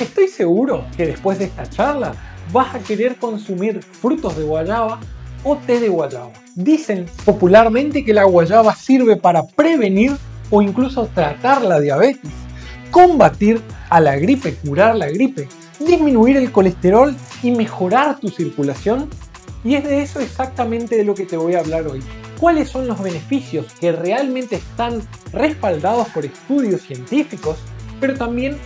Estoy seguro que después de esta charla vas a querer consumir frutos de guayaba o té de guayaba. Dicen popularmente que la guayaba sirve para prevenir o incluso tratar la diabetes, combatir a la gripe, curar la gripe, disminuir el colesterol y mejorar tu circulación. Y es de eso exactamente de lo que te voy a hablar hoy. ¿Cuáles son los beneficios que realmente están respaldados por estudios científicos, pero también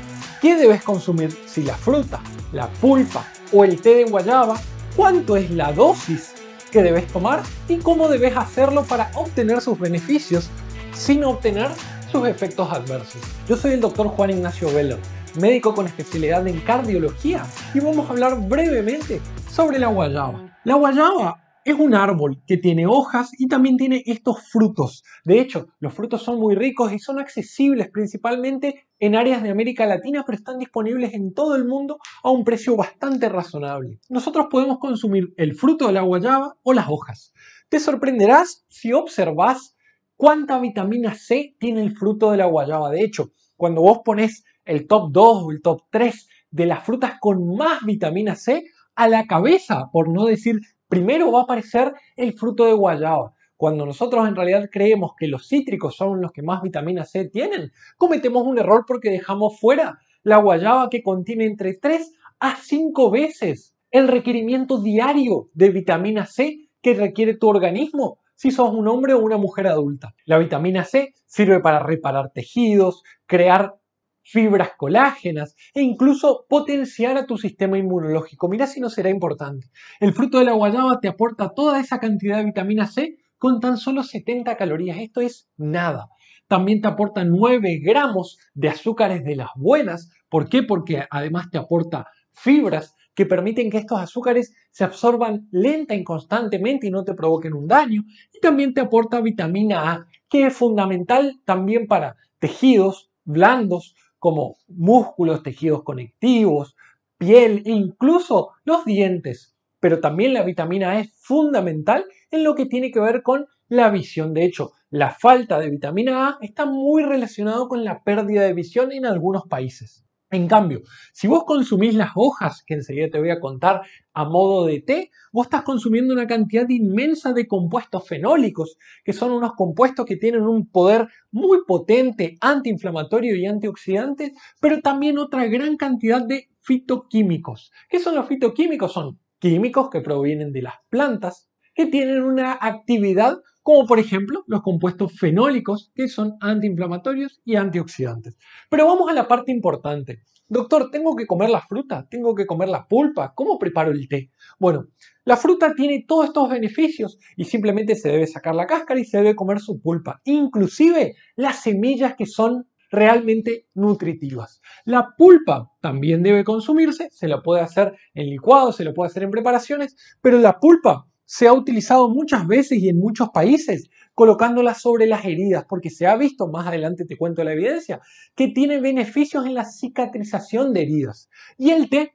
¿Qué debes consumir si la fruta, la pulpa o el té de guayaba? ¿Cuánto es la dosis que debes tomar? ¿Y cómo debes hacerlo para obtener sus beneficios sin obtener sus efectos adversos? Yo soy el doctor Juan Ignacio Velo, médico con especialidad en cardiología, y vamos a hablar brevemente sobre la guayaba. La guayaba es un árbol que tiene hojas y también tiene estos frutos. De hecho, los frutos son muy ricos y son accesibles principalmente en áreas de América Latina, pero están disponibles en todo el mundo a un precio bastante razonable. Nosotros podemos consumir el fruto de la guayaba o las hojas. Te sorprenderás si observas cuánta vitamina C tiene el fruto de la guayaba. De hecho, cuando vos pones el top 2 o el top 3 de las frutas con más vitamina C, a la cabeza, por no decir primero va a aparecer el fruto de guayaba. Cuando nosotros en realidad creemos que los cítricos son los que más vitamina C tienen, cometemos un error porque dejamos fuera la guayaba que contiene entre 3 a 5 veces el requerimiento diario de vitamina C que requiere tu organismo si sos un hombre o una mujer adulta. La vitamina C sirve para reparar tejidos, crear fibras colágenas e incluso potenciar a tu sistema inmunológico. Mira si no será importante. El fruto de la guayaba te aporta toda esa cantidad de vitamina C con tan solo 70 calorías. Esto es nada. También te aporta 9 gramos de azúcares de las buenas. ¿Por qué? Porque además te aporta fibras que permiten que estos azúcares se absorban lenta y constantemente y no te provoquen un daño. Y también te aporta vitamina A, que es fundamental también para tejidos blandos, como músculos, tejidos conectivos, piel, incluso los dientes. Pero también la vitamina A e es fundamental en lo que tiene que ver con la visión. De hecho, la falta de vitamina A está muy relacionado con la pérdida de visión en algunos países. En cambio, si vos consumís las hojas, que enseguida te voy a contar a modo de té, vos estás consumiendo una cantidad inmensa de compuestos fenólicos, que son unos compuestos que tienen un poder muy potente antiinflamatorio y antioxidante, pero también otra gran cantidad de fitoquímicos. ¿Qué son los fitoquímicos? Son químicos que provienen de las plantas, que tienen una actividad como por ejemplo los compuestos fenólicos, que son antiinflamatorios y antioxidantes. Pero vamos a la parte importante. Doctor, ¿tengo que comer la fruta? ¿Tengo que comer la pulpa? ¿Cómo preparo el té? Bueno, la fruta tiene todos estos beneficios y simplemente se debe sacar la cáscara y se debe comer su pulpa, inclusive las semillas que son realmente nutritivas. La pulpa también debe consumirse, se la puede hacer en licuado, se la puede hacer en preparaciones, pero la pulpa se ha utilizado muchas veces y en muchos países, colocándola sobre las heridas, porque se ha visto, más adelante te cuento la evidencia, que tiene beneficios en la cicatrización de heridas. Y el té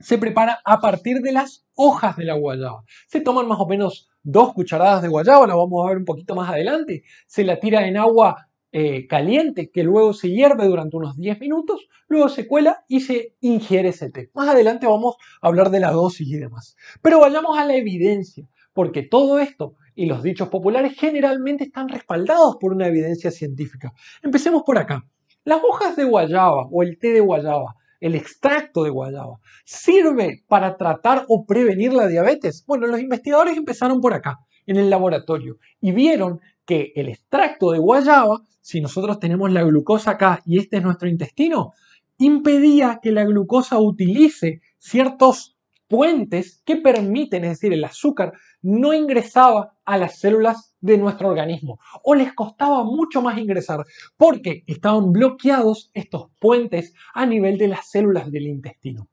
se prepara a partir de las hojas de la guayaba. Se toman más o menos dos cucharadas de guayaba, la vamos a ver un poquito más adelante. Se la tira en agua eh, caliente que luego se hierve durante unos 10 minutos, luego se cuela y se ingiere ese té. Más adelante vamos a hablar de la dosis y demás. Pero vayamos a la evidencia, porque todo esto y los dichos populares generalmente están respaldados por una evidencia científica. Empecemos por acá. Las hojas de guayaba o el té de guayaba, el extracto de guayaba, ¿sirve para tratar o prevenir la diabetes? Bueno, los investigadores empezaron por acá, en el laboratorio, y vieron que el extracto de guayaba, si nosotros tenemos la glucosa acá y este es nuestro intestino, impedía que la glucosa utilice ciertos puentes que permiten, es decir, el azúcar no ingresaba a las células de nuestro organismo o les costaba mucho más ingresar porque estaban bloqueados estos puentes a nivel de las células del intestino.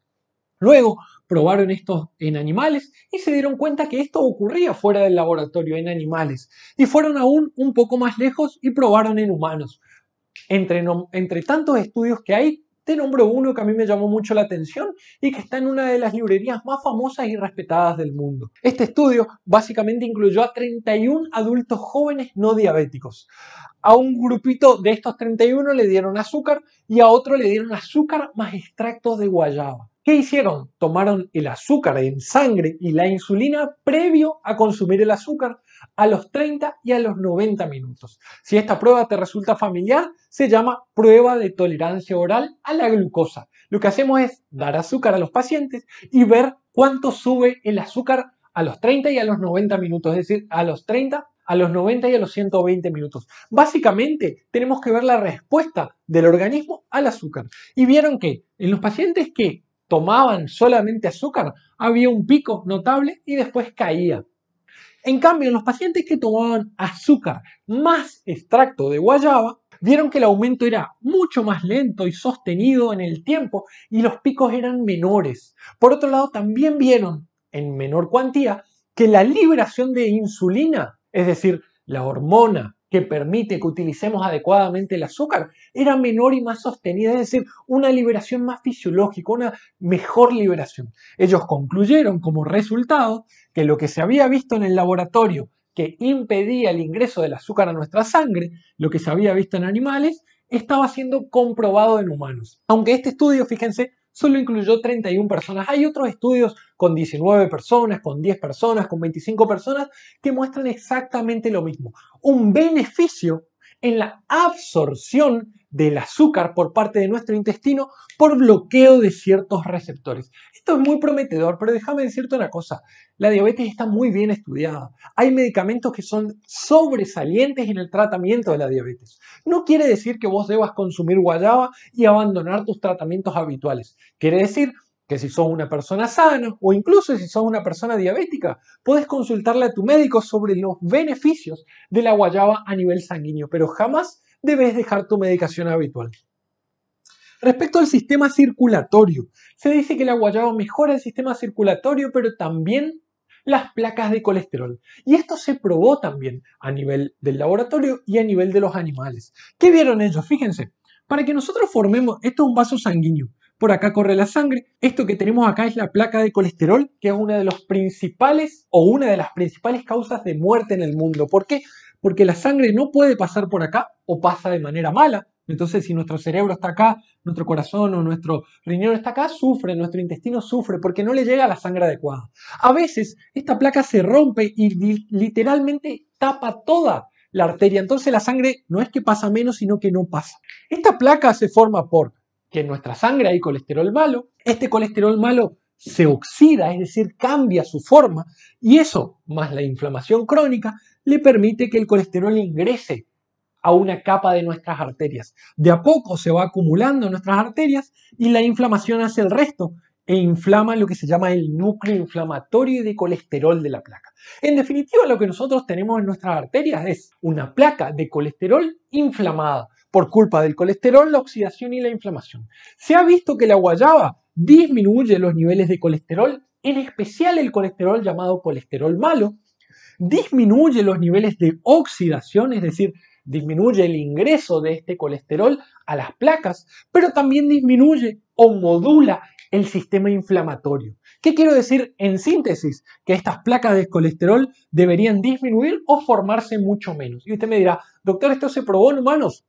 Luego, probaron esto en animales y se dieron cuenta que esto ocurría fuera del laboratorio en animales. Y fueron aún un poco más lejos y probaron en humanos. Entre, tantos estudios que hay, te nombro uno que a mí me llamó mucho la atención y que está en una de las librerías más famosas y respetadas del mundo. Este estudio básicamente incluyó a 31 adultos jóvenes no diabéticos. A un grupito de estos 31 le dieron azúcar y a otro le dieron azúcar más extractos de guayaba. ¿Qué hicieron? Tomaron el azúcar en sangre y la insulina previo a consumir el azúcar a los 30 y a los 90 minutos. Si esta prueba te resulta familiar, se llama prueba de tolerancia oral a la glucosa. Lo que hacemos es dar azúcar a los pacientes y ver cuánto sube el azúcar a los 30 y a los 90 minutos, es decir, a los 30 a los 90 y a los 120 minutos. Básicamente tenemos que ver la respuesta del organismo al azúcar. Y vieron que en los pacientes que tomaban solamente azúcar, había un pico notable y después caía. En cambio, en los pacientes que tomaban azúcar más extracto de guayaba, vieron que el aumento era mucho más lento y sostenido en el tiempo y los picos eran menores. Por otro lado, también vieron, en menor cuantía, que la liberación de insulina, es decir, la hormona que permite que utilicemos adecuadamente el azúcar era menor y más sostenida, es decir, una liberación más fisiológica, una mejor liberación. Ellos concluyeron como resultado que lo que se había visto en el laboratorio que impedía el ingreso del azúcar a nuestra sangre, lo que se había visto en animales, estaba siendo comprobado en humanos. Aunque este estudio, fíjense, solo incluyó 31 personas. Hay otros estudios con 19 personas, con 10 personas, con 25 personas que muestran exactamente lo mismo. Un beneficio en la absorción del azúcar por parte de nuestro intestino por bloqueo de ciertos receptores. Esto es muy prometedor, pero déjame decirte una cosa, la diabetes está muy bien estudiada. Hay medicamentos que son sobresalientes en el tratamiento de la diabetes. No quiere decir que vos debas consumir guayaba y abandonar tus tratamientos habituales. Quiere decir que si sos una persona sana o incluso si sos una persona diabética, puedes consultarle a tu médico sobre los beneficios de la guayaba a nivel sanguíneo, pero jamás debes dejar tu medicación habitual. Respecto al sistema circulatorio, se dice que la guayaba mejora el sistema circulatorio, pero también las placas de colesterol. Y esto se probó también a nivel del laboratorio y a nivel de los animales. ¿Qué vieron ellos? Fíjense, para que nosotros formemos, esto es un vaso sanguíneo, por acá corre la sangre. Esto que tenemos acá es la placa de colesterol, que es una de los principales o una de las principales causas de muerte en el mundo. ¿Por qué? Porque la sangre no puede pasar por acá o pasa de manera mala. Entonces, si nuestro cerebro está acá, nuestro corazón o nuestro riñón está acá, sufre, nuestro intestino sufre porque no le llega la sangre adecuada. A veces esta placa se rompe y literalmente tapa toda la arteria. Entonces la sangre no es que pasa menos, sino que no pasa. Esta placa se forma por que en nuestra sangre hay colesterol malo. Este colesterol malo se oxida, es decir, cambia su forma, y eso, más la inflamación crónica, le permite que el colesterol ingrese a una capa de nuestras arterias. De a poco se va acumulando en nuestras arterias y la inflamación hace el resto e inflama lo que se llama el núcleo inflamatorio de colesterol de la placa. En definitiva, lo que nosotros tenemos en nuestras arterias es una placa de colesterol inflamada, por culpa del colesterol, la oxidación y la inflamación. Se ha visto que la guayaba disminuye los niveles de colesterol, en especial el colesterol llamado colesterol malo, disminuye los niveles de oxidación, es decir, disminuye el ingreso de este colesterol a las placas, pero también disminuye o modula el sistema inflamatorio. ¿Qué quiero decir en síntesis? Que estas placas de colesterol deberían disminuir o formarse mucho menos. Y usted me dirá, doctor, ¿esto se probó en humanos?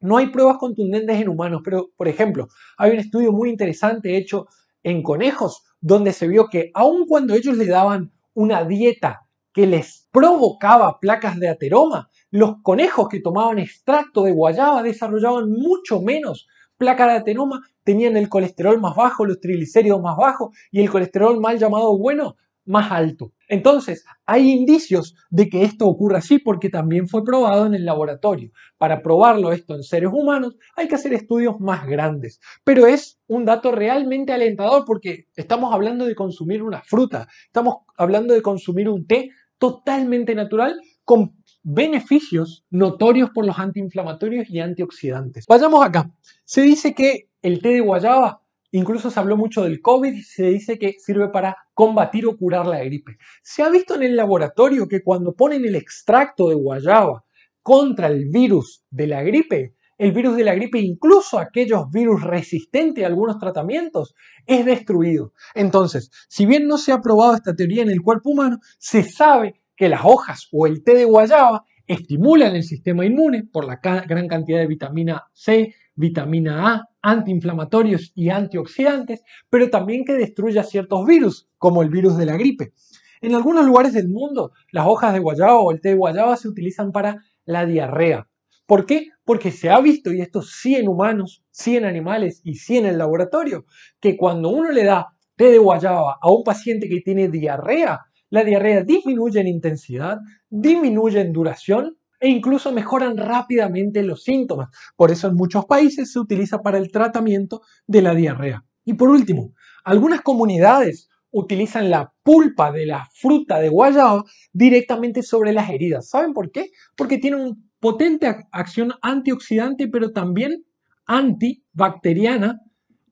No hay pruebas contundentes en humanos, pero por ejemplo, hay un estudio muy interesante hecho en conejos donde se vio que aun cuando ellos le daban una dieta que les provocaba placas de ateroma, los conejos que tomaban extracto de guayaba desarrollaban mucho menos placas de ateroma, tenían el colesterol más bajo, los triglicéridos más bajos y el colesterol mal llamado bueno más alto. Entonces, hay indicios de que esto ocurra así porque también fue probado en el laboratorio. Para probarlo esto en seres humanos hay que hacer estudios más grandes. Pero es un dato realmente alentador porque estamos hablando de consumir una fruta, estamos hablando de consumir un té totalmente natural con beneficios notorios por los antiinflamatorios y antioxidantes. Vayamos acá. Se dice que el té de guayaba Incluso se habló mucho del COVID y se dice que sirve para combatir o curar la gripe. Se ha visto en el laboratorio que cuando ponen el extracto de guayaba contra el virus de la gripe, el virus de la gripe, incluso aquellos virus resistentes a algunos tratamientos, es destruido. Entonces, si bien no se ha probado esta teoría en el cuerpo humano, se sabe que las hojas o el té de guayaba estimulan el sistema inmune por la gran cantidad de vitamina C, vitamina A, antiinflamatorios y antioxidantes, pero también que destruya ciertos virus, como el virus de la gripe. En algunos lugares del mundo, las hojas de guayaba o el té de guayaba se utilizan para la diarrea. ¿Por qué? Porque se ha visto, y esto sí en humanos, sí en animales y sí en el laboratorio, que cuando uno le da té de guayaba a un paciente que tiene diarrea, la diarrea disminuye en intensidad, disminuye en duración e incluso mejoran rápidamente los síntomas. Por eso en muchos países se utiliza para el tratamiento de la diarrea. Y por último, algunas comunidades utilizan la pulpa de la fruta de guayaba directamente sobre las heridas. ¿Saben por qué? Porque tiene una potente acción antioxidante, pero también antibacteriana,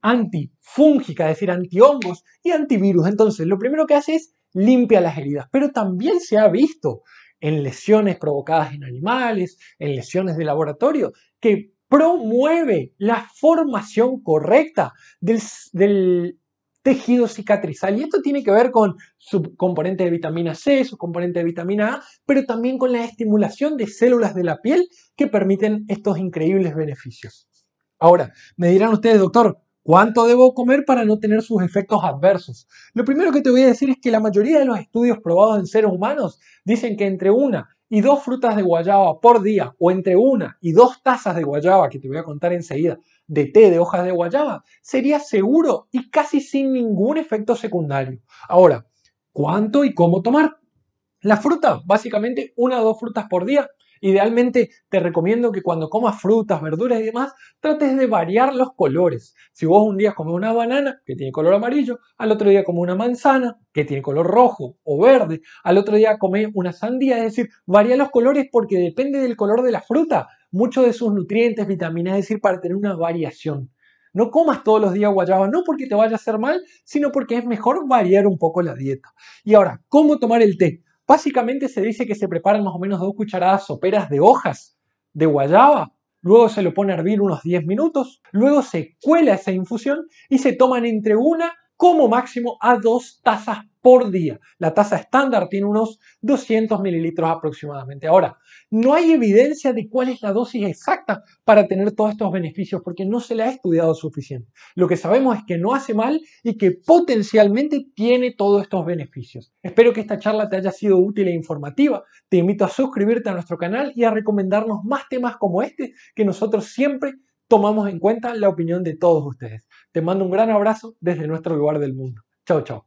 antifúngica, es decir, antihongos y antivirus. Entonces, lo primero que hace es limpia las heridas, pero también se ha visto en lesiones provocadas en animales, en lesiones de laboratorio, que promueve la formación correcta del, tejido cicatrizal. Y esto tiene que ver con su componente de vitamina C, su componente de vitamina A, pero también con la estimulación de células de la piel que permiten estos increíbles beneficios. Ahora, me dirán ustedes, doctor, ¿Cuánto debo comer para no tener sus efectos adversos? Lo primero que te voy a decir es que la mayoría de los estudios probados en seres humanos dicen que entre una y dos frutas de guayaba por día o entre una y dos tazas de guayaba, que te voy a contar enseguida, de té de hojas de guayaba, sería seguro y casi sin ningún efecto secundario. Ahora, ¿cuánto y cómo tomar? La fruta, básicamente una o dos frutas por día, Idealmente te recomiendo que cuando comas frutas, verduras y demás, trates de variar los colores. Si vos un día comes una banana que tiene color amarillo, al otro día comes una manzana que tiene color rojo o verde, al otro día comes una sandía, es decir, varía los colores porque depende del color de la fruta, muchos de sus nutrientes, vitaminas, es decir, para tener una variación. No comas todos los días guayaba, no porque te vaya a hacer mal, sino porque es mejor variar un poco la dieta. Y ahora, ¿cómo tomar el té? Básicamente se dice que se preparan más o menos dos cucharadas soperas de hojas de guayaba, luego se lo pone a hervir unos 10 minutos, luego se cuela esa infusión y se toman entre una como máximo a dos tazas por día. La taza estándar tiene unos 200 mililitros aproximadamente. Ahora, no hay evidencia de cuál es la dosis exacta para tener todos estos beneficios porque no se le ha estudiado suficiente. Lo que sabemos es que no hace mal y que potencialmente tiene todos estos beneficios. Espero que esta charla te haya sido útil e informativa. Te invito a suscribirte a nuestro canal y a recomendarnos más temas como este que nosotros siempre tomamos en cuenta la opinión de todos ustedes. Te mando un gran abrazo desde nuestro lugar del mundo. Chao, chao.